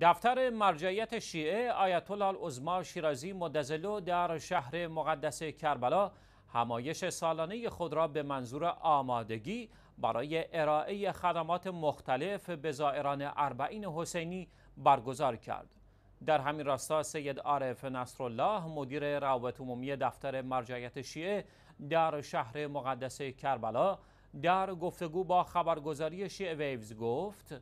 دفتر مرجعیت شیعه آیت الله عظما شیرازی مدزلو در شهر مقدس کربلا همایش سالانه خود را به منظور آمادگی برای ارائه خدمات مختلف به زائران اربعین حسینی برگزار کرد. در همین راستا سید عارف نصرالله مدیر روابط عمومی دفتر مرجعیت شیعه در شهر مقدس کربلا در گفتگو با خبرگزاری شیعه ویوز گفت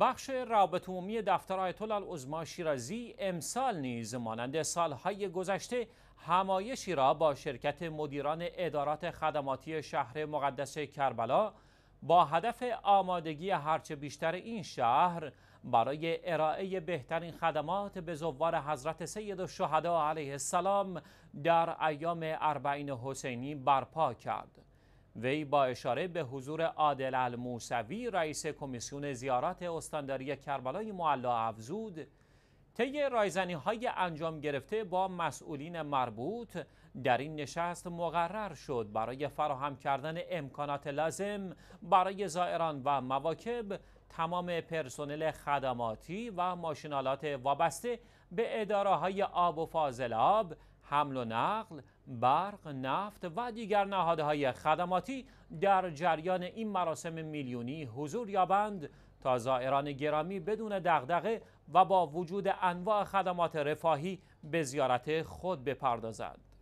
بخش رابط عمومی دفتر آیت الله شیرازی امسال نیز مانند سالهای گذشته همایشی را با شرکت مدیران ادارات خدماتی شهر مقدس کربلا با هدف آمادگی هرچه بیشتر این شهر برای ارائه بهترین خدمات به زوار حضرت سید الشهدا علیه السلام در ایام اربعین حسینی برپا کرد. وی با اشاره به حضور عادل الموسوی رئیس کمیسیون زیارات استانداری کربلای معلا افزود طی رایزنی های انجام گرفته با مسئولین مربوط در این نشست مقرر شد برای فراهم کردن امکانات لازم برای زائران و مواکب تمام پرسنل خدماتی و ماشینالات وابسته به اداره های آب و فاضلاب حمل و نقل، برق، نفت و دیگر نهادهای خدماتی در جریان این مراسم میلیونی حضور یابند تا زائران گرامی بدون دغدغه و با وجود انواع خدمات رفاهی به زیارت خود بپردازند.